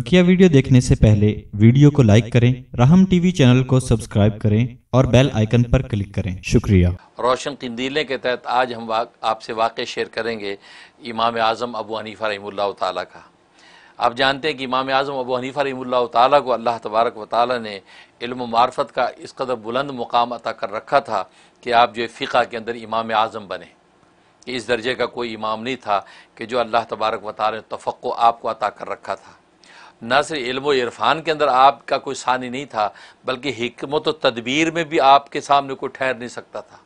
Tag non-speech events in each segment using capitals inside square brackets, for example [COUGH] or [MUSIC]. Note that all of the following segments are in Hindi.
बकिया वीडियो देखने से पहले वीडियो को लाइक करें राहम टीवी चैनल को सब्सक्राइब करें और बेल आइकन पर क्लिक करें शुक्रिया रोशन कंदीले के तहत आज हम आपसे वाक़ शेयर करेंगे इमाम आज़म अबू हनीफ़ा रही ताली का आप जानते हैं कि इमाम आज़म अबू हनीफ़ा रही ताली को अल्लाह तबारक व ताली ने इल्म मार्फत का इस कदर बुलंद मुकाम अता कर रखा था कि आप जो फ़िका के अंदर इमाम आज़म बने इस दर्जे का कोई इमाम नहीं था कि जो अल्लाह तबारक व ताली ने आपको अता कर रखा था ना सिर्फ इल्म इरफान के अंदर आपका कोई सानी नहीं था बल्कि हमत तदबीर में भी आपके सामने कोई ठहर नहीं सकता था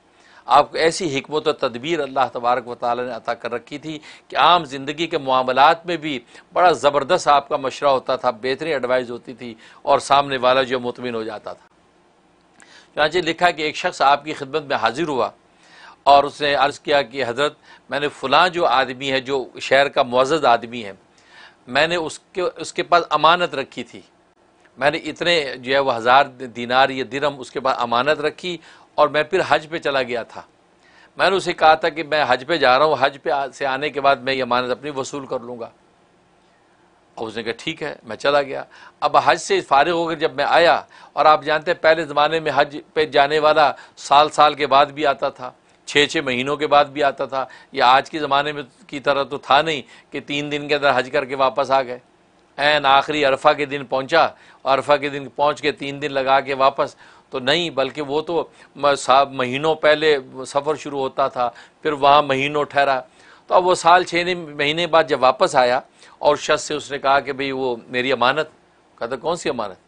आपको ऐसी हमत तदबीर अल्लाह तबारक वाली ने अता कर रखी थी कि आम ज़िंदगी के मामलात में भी बड़ा ज़बरदस्त आपका मशरा होता था बेहतरीन एडवाइस होती थी और सामने वाला जो मुतमिन हो जाता था चनाचे लिखा कि एक शख्स आपकी खिदमत में हाजिर हुआ और उसने अर्ज़ किया कि हज़रत मैंने फ़लाँ जो आदमी है जो शहर का मुआज़ आदमी है मैंने उसके उसके पास अमानत रखी थी मैंने इतने जो है वह हज़ार दीनार या दिरम उसके पास अमानत रखी और मैं फिर हज पे चला गया था मैंने उसे कहा था कि मैं हज पे जा रहा हूँ हज पे से आने के बाद मैं ये अमानत अपनी वसूल कर लूँगा और उसने कहा ठीक है मैं चला गया अब हज से फारिग होकर जब मैं आया और आप जानते हैं पहले ज़माने में हज पे जाने वाला साल साल के बाद भी आता था छः छः महीनों के बाद भी आता था या आज के ज़माने में की तरह तो था नहीं कि तीन दिन के अंदर हज करके वापस आ गए एन आखिरी अरफा के दिन पहुंचा और अरफा के दिन पहुंच के तीन दिन लगा के वापस तो नहीं बल्कि वो तो महीनों पहले सफ़र शुरू होता था फिर वहाँ महीनों ठहरा तो अब वो साल छः महीने बाद जब वापस आया और शख्स से उसने कहा कि भाई वो मेरी अमानत कहता कौन सी अमानत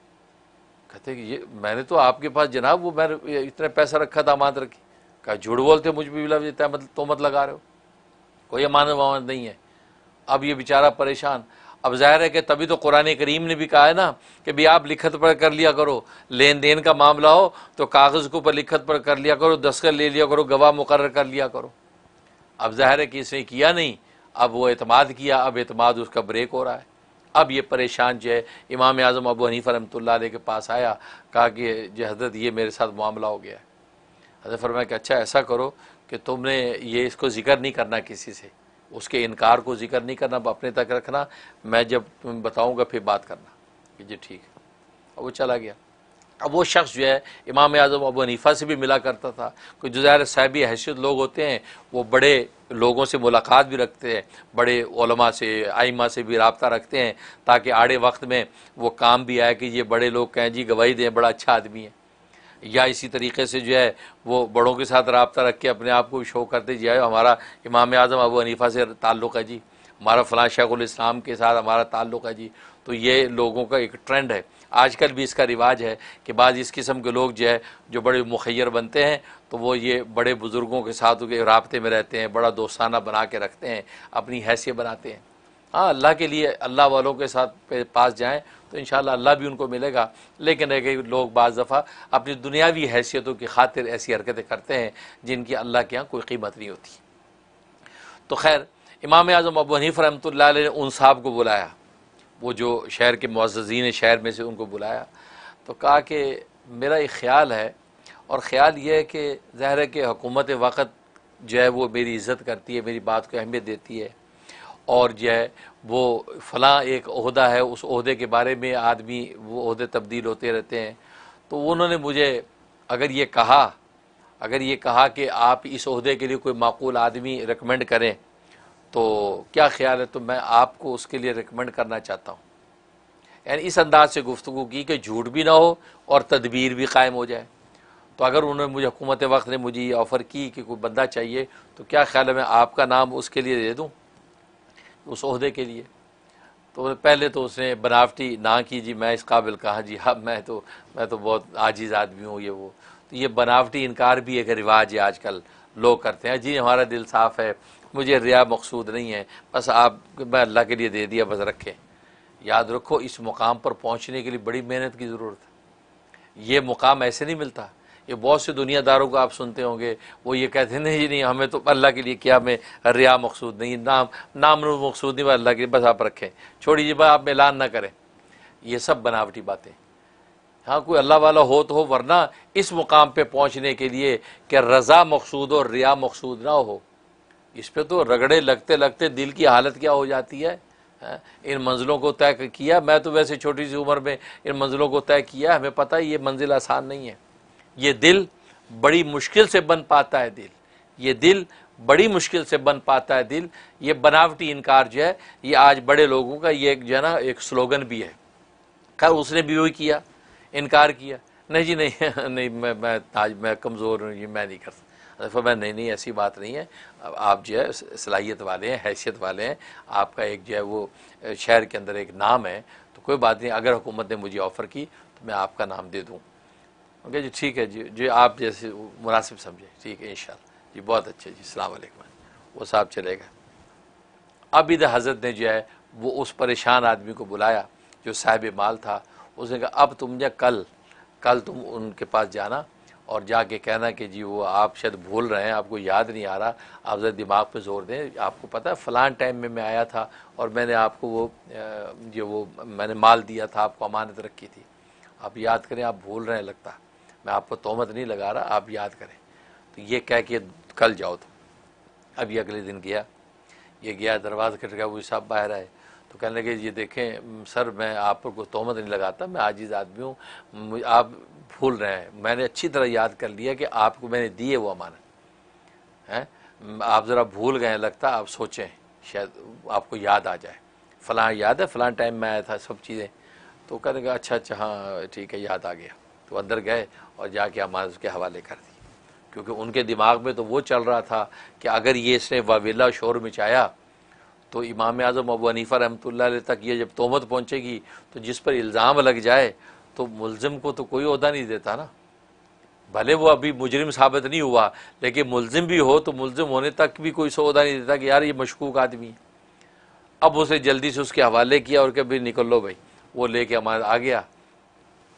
कहते कि ये मैंने तो आपके पास जनाब वो मैंने इतना पैसा रखा था अमानत रखी कहा झूठ बोलते मुझ भी विलव देता है मतलब तो मत लगा रहे हो कोई अमान वामत नहीं है अब ये बेचारा परेशान अब जाहिर है कि तभी तो कुरान करीम ने भी कहा है ना कि भाई आप लिखत पर कर लिया करो लेन देन का मामला हो तो कागज़ के ऊपर लिखत पर कर लिया करो दस्तर ले लिया करो गवाह मुकर कर लिया करो अब जाहिर है कि इसने किया नहीं अब वो अतमाद किया अब अतमाद उसका ब्रेक हो रहा है अब ये परेशान जो है इमाम आज़म अबू हनीफ़ रमत के पास आया कहा कि जो हजरत ये मेरे साथ मामला हो गया है हजरत फरमाया कि अच्छा ऐसा करो कि तुमने ये इसको जिक्र नहीं करना किसी से उसके इनकार को जिक्र नहीं करना अपने तक रखना मैं जब तुम बताऊँगा फिर बात करना कि जी ठीक है अब वो चला गया अब वो शख्स जो है इमाम आज़म अबू हनीफ़ा से भी मिला करता था कोई जुजैर साहबी हैसियत लोग होते हैं वो बड़े लोगों से मुलाकात भी रखते हैं बड़े ओलमा से आइमा से भी रबता रखते हैं ताकि आड़े वक्त में वो काम भी आए कि ये बड़े लोग कहें जी गवाही दें बड़ा अच्छा आदमी है या इसी तरीके से जो है वो बड़ों के साथ रबता रख के अपने आप को भी शो करते जाए हमारा इमाम आज़म अबू हनीफ़ा से ताल्लुक़ है जी हमारा फलां शेखुल इस्लाम के साथ हमारा ताल्लुक़ है जी तो ये लोगों का एक ट्रेंड है आजकल भी इसका रिवाज है कि बाज़ इस किस्म के लोग जो है जो बड़े मुखैर बनते हैं तो वो ये बड़े बुज़ुर्गों के साथ रबते में रहते हैं बड़ा दोस्ताना बना के रखते हैं अपनी हैसियत बनाते हैं हाँ अल्लाह के लिए अल्लाह वालों के साथ पास जाएं तो इन अल्लाह भी उनको मिलेगा लेकिन एक लोग बज़ दफ़ा अपनी दुनियावी हैसियतों की खातिर ऐसी हरकतें करते हैं जिनकी अल्लाह के यहाँ कोई कीमत नहीं होती तो खैर इमाम आज़म अब हनीफ रहमत ने उन साहब को बुलाया वो जो शहर के मोजीन शहर में से उनको बुलाया तो कहा कि मेरा एक ख्याल है और ख्याल ये है कि ज़ाहिर के कि हुकूमत वक़्त जो है वो मेरी इज़्ज़त करती है मेरी बात को अहमियत देती है और जो है वो फ़लाँ एक अहदा है उस अहदे के बारे में आदमी वो अहदे तब्दील होते रहते हैं तो उन्होंने मुझे अगर ये कहा अगर ये कहा कि आप इस अहदे के लिए कोई माकूल आदमी रिकमेंड करें तो क्या ख्याल है तो मैं आपको उसके लिए रिकमेंड करना चाहता हूँ यानी इस अंदाज से गुफ्तु की कि झूठ भी ना हो और तदबीर भी कायम हो जाए तो अगर उन्होंने मुझे हुकूमत वक्त ने मुझे ये ऑफ़र की कि कोई बंदा चाहिए तो क्या ख्याल है मैं आपका नाम उसके लिए दे दूँ उस उसदे के लिए तो पहले तो उसने बनावटी ना की जी मैं इस काबिल कहा जी हाँ मैं तो मैं तो बहुत आजीज आदमी हूँ ये वो तो ये बनावटी इनकार भी एक रिवाज है आजकल लोग करते हैं जी हमारा दिल साफ़ है मुझे रिया मकसूद नहीं है बस आप मैं अल्लाह के लिए दे दिया बस रखें याद रखो इस मुकाम पर पहुँचने के लिए बड़ी मेहनत की ज़रूरत है ये मुकाम ऐसे नहीं मिलता ये बहुत से दुनियादारों को आप सुनते होंगे वो ये कहते हैं नहीं नहीं हमें तो अल्लाह के लिए किया हमें रिया मकसूद नहीं नाम नाम मकसूद नहीं अल्लाह के लिए बस आप रखें छोड़ी जी आप ऐलान ना करें ये सब बनावटी बातें हाँ कोई अल्लाह वाला हो तो हो वरना इस मुकाम पे पहुँचने के लिए कि रज़ा मकसूद और रिया मकसूद ना हो इस पर तो रगड़े लगते लगते दिल की हालत क्या हो जाती है हाँ, इन मंजिलों को तय किया मैं तो वैसे छोटी सी उम्र में इन मंजिलों को तय किया हमें पता है ये मंजिल आसान नहीं है ये दिल बड़ी मुश्किल से बन पाता है दिल ये दिल बड़ी मुश्किल से बन पाता है दिल ये बनावटी इनकार जो है ये आज बड़े लोगों का ये एक जो है ना एक स्लोगन भी है खैर उसने भी वही किया इनकार किया नहीं जी नहीं [LAUGHS] नहीं मैं मैं आज मैं कमज़ोर हूँ जी मैं नहीं कर सकता मैं नहीं नहीं ऐसी बात नहीं है आप जो है सलाहियत वाले हैं हैसियत वाले हैं आपका एक जो है वो शहर के अंदर एक नाम है तो कोई बात नहीं अगर हुकूमत ने मुझे ऑफ़र की तो मैं आपका नाम दे दूँ ओके जी ठीक है जी जी आप जैसे मुनासिब समझे ठीक है इन जी बहुत अच्छे जी सलामकुम वो साहब चले गए अब इधर हजरत ने जो है वो उस परेशान आदमी को बुलाया जो साहिब माल था उसने कहा अब तुम जो कल कल तुम उनके पास जाना और जाके कहना कि जी वो आप शायद भूल रहे हैं आपको याद नहीं आ रहा आप ज़रा दिमाग पे जोर दें आपको पता है फ़लान टाइम में मैं आया था और मैंने आपको वो जो वो मैंने माल दिया था आपको अमानत रखी थी आप याद करें आप भूल रहे हैं लगता है मैं आपको तोहमत नहीं लगा रहा आप याद करें तो ये कह के कल जाओ तुम अभी अगले दिन गया ये गया दरवाज़ा गया वो साहब बाहर आए तो कहने लगे ये देखें सर मैं आप को तोहमत नहीं लगाता मैं आजीज आदमी हूँ आप भूल रहे हैं मैंने अच्छी तरह याद कर लिया कि आपको मैंने दिए वो अमानत हैं आप ज़रा भूल गए लगता आप सोचें शायद आपको याद आ जाए फ़लाँ याद है फ़लाँ टाइम में आया था सब चीज़ें तो कहने लगे अच्छा अच्छा हाँ ठीक है याद आ गया तो अंदर गए और जाके अमानत उसके हवाले कर दी क्योंकि उनके दिमाग में तो वो चल रहा था कि अगर ये इसने वावेला शोर मचाया तो इमाम आज़म अबू हनीफ़ा रहमत तक ये जब तोहमत पहुँचेगी तो जिस पर इल्ज़ाम लग जाए तो मुलज़म को तो कोई अहदा नहीं देता ना भले वो अभी मुजरिम साबित नहीं हुआ लेकिन मुलजिम भी हो तो मुलजिम होने तक भी कोई सौदा नहीं देता कि यार ये मशकूक आदमी है अब उसे जल्दी से उसके हवाले किया और कभी निकल लो भाई वो लेके हमारे आ गया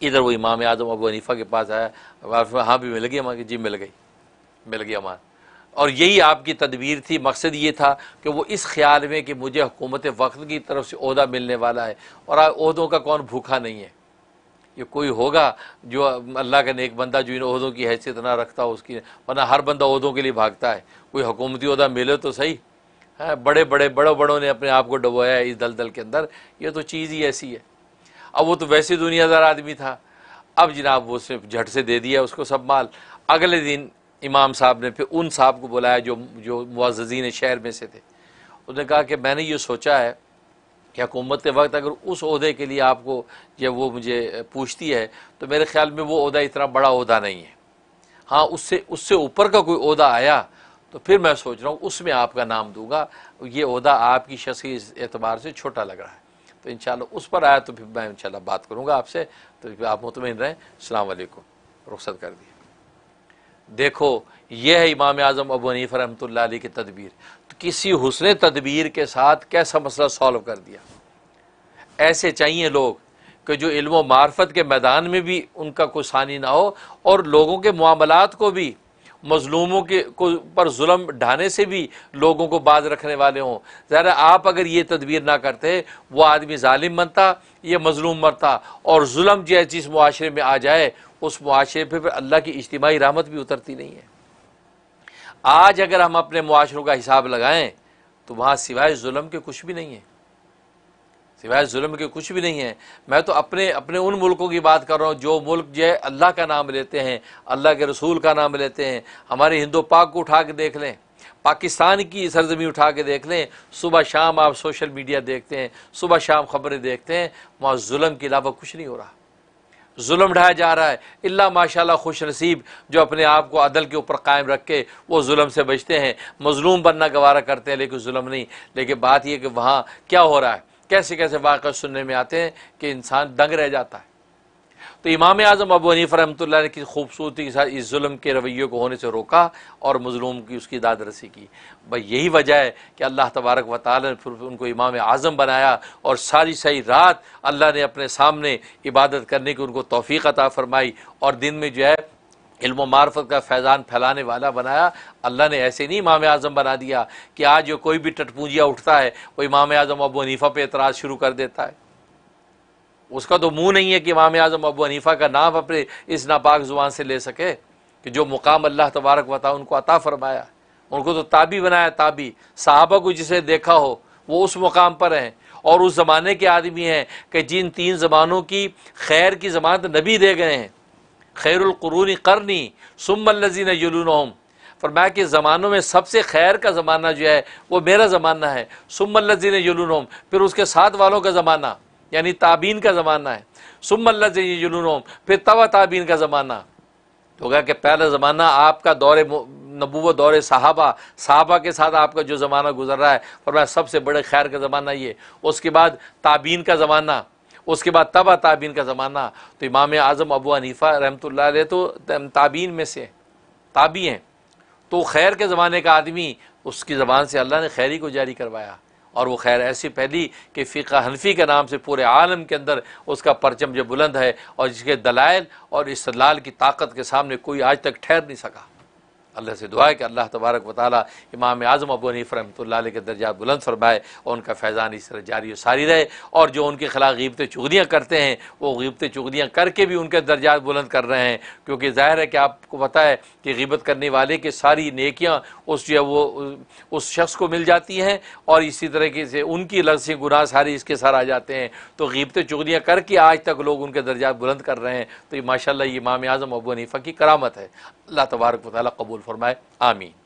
इधर वो इमाम आजम अबू हनीफा के पास आया हाँ भी मिल गई अमान जी मिल गई मिल गई अमान और यही आपकी तदबीर थी मकसद ये था कि वो इस ख्याल में कि मुझे हुकूमत वक्त की तरफ से अहदा मिलने वाला है और अहदों का कौन भूखा नहीं है ये कोई होगा जो अल्लाह का नेक बंदा जो इन अहदों की हैसियत ना रखता हो उसकी वरना हर बंदा अहदों के लिए भागता है कोई हुकूमती अहदा मिले तो सही है हाँ, बड़े बड़े बड़ों बड़ों ने अपने आप को डबोया है इस दलदल के अंदर ये तो चीज़ ही ऐसी है अब वो तो वैसे दुनियादार आदमी था अब जनाब वो सिर्फ झट से दे दिया उसको सब माल अगले दिन इमाम साहब ने फिर उन साहब को बुलाया जो जो मुआजीन शहर में से थे उसने कहा कि मैंने ये सोचा है कि हकूमत के वक्त अगर उस अहदे के लिए आपको जब वो मुझे पूछती है तो मेरे ख्याल में वो अहदा इतना बड़ा अहदा नहीं है हाँ उससे उससे ऊपर का कोई अहदा आया तो फिर मैं सोच रहा हूँ उसमें आपका नाम दूंगा ये अहदा आपकी शसी एतबार से छोटा लग रहा है तो इन उस पर आया तो फिर मैं इन बात करूँगा आपसे तो आप मुतमिन रहें अलैक्म रुख्सत कर दिया देखो यह है इमाम आज़म अबू रहमत लाई की तदबीर तो किसी हुसन तदबीर के साथ कैसा मसला सॉल्व कर दिया ऐसे चाहिए लोग कि जो इल्म मार्फत के मैदान में भी उनका कोई सानी ना हो और लोगों के मामलात को भी मजलूमों के को पर जुल्म ढाने से भी लोगों को बाज रखने वाले हों ज़रा आप अगर ये तदबीर ना करते वो आदमी ालिम बनता ये मजलूम मरता और जुल्म जो जिस मुआरे में आ जाए उस माशरे पर फिर अल्लाह की इज्तमाही रामत भी उतरती नहीं है आज अगर हम अपने मुआरों का हिसाब लगाएँ तो वहाँ सिवाय जुल्म के कुछ भी नहीं है सिवाय जुल्म के कुछ भी नहीं है मैं तो अपने अपने उन मुल्कों की बात कर रहा हूँ जो मुल्क जो है अल्लाह का नाम लेते हैं अल्लाह के रसूल का नाम लेते हैं हमारे हिंदो पाक को उठा के देख लें पाकिस्तान की सरजमी उठा के देख लें सुबह शाम आप सोशल मीडिया देखते हैं सुबह शाम खबरें देखते हैं वहाँ जुल्म के अलावा कुछ नहीं हो रहा जुल्म ढाया जा रहा है इल्ला माशाल्लाह खुश नसीब जो अपने आप को अदल के ऊपर कायम रख के वो जुल्म से बचते हैं मजलूम बनना गवारा करते हैं लेकिन जुल्म नहीं लेकिन बात यह कि वहाँ क्या हो रहा है कैसे कैसे वाक़ सुनने में आते हैं कि इंसान दंग रह जाता है तो इमाम आज़म अबू हनीफ रमत ने की खूबसूरती के साथ इस जुल्म के रवैये को होने से रोका और मजलूम की उसकी दादरसी की भाई यही वजह है कि अल्लाह तबारक व ताल ने फिर उनको इमाम आज़म बनाया और सारी सही रात अल्लाह ने अपने सामने इबादत करने की उनको तोफ़ी अता फ़रमाई और दिन में जो है इल्म मार्फत का फैज़ान फैलाने वाला बनाया अल्लाह ने ऐसे नहीं इमाम आज़म बना दिया कि आज जो कोई भी टटपूजिया उठता है वो इमाम आज़म अबू हनीफ़ा पे एतराज़ शुरू कर देता है उसका तो मुंह नहीं है कि इमाम आज़म अबू हनीफ़ा का नाम अपने इस नापाक ज़ुबान से ले सके कि जो मुकाम अल्लाह तबारक वाली उनको अता फ़रमाया उनको तो ताबी बनाया ताबी साहबा को जिसे देखा हो वो उस मुकाम पर हैं और उस ज़माने के आदमी हैं कि जिन तीन ज़बानों की खैर की ज़मानत नबी दे गए हैं खैरक़रून करनी सुमल्लिन यलून फरमाया कि ज़मानों में सबसे खैर का ज़माना जो है वो मेरा ज़माना है सुमल्लिन यलून फिर उसके साथ वालों का ज़माना यानी ताबीन का ज़माना है सुमल्लिन यलून फिर तवा ताबीन का ज़माना तो क्या कि पहला ज़माना आपका दौरे नबूव दौरे साहबा साहबा के साथ आपका जो ज़माना गुजर रहा है फरमाया सबसे बड़े खैर का ज़माना ये उसके बाद ताबीन का ज़माना उसके बाद तबा ताबीन का ज़माना तो इमाम आज़म अबू हनीफ़ा रहमत तो ताबीन में से ताबी हैं तो खैर के ज़माने का आदमी उसकी ज़बान से अल्लाह ने खैरी को जारी करवाया और वो खैर ऐसी फैली कि फ़िका हनफी के नाम से पूरे आलम के अंदर उसका परचम जो बुलंद है और जिसके दलाइल और लाल की ताकत के सामने कोई आज तक ठहर नहीं सका अल्लाह से दुआ है कि अल्लाह तबारक व ताली इमाम आज़म अबू हनीफ रमत के दर्जा बुलंद फरमाए और उनका फैज़ान इस तरह जारी सारी रहे और जो उनके खिलाफ गीबत चुगदियाँ करते हैं वो गीबत चुगदियाँ करके भी उनके दर्जा बुलंद कर रहे हैं क्योंकि ज़ाहिर है कि आपको पता है कि गीबत करने वाले की सारी नेकियाँ उस जो वो उस शख्स को मिल जाती हैं और इसी तरीके से उनकी लफ्सी गुनाह सारी इसके सर आ जाते हैं तो गीबत चुगदियाँ करके आज तक लोग उनके दर्जा बुलंद कर रहे हैं तो ये माशा इमाम आज़म अबू हनीफ़ा की करामत है अल्लाह तबारक वाली कबूल formar AMI.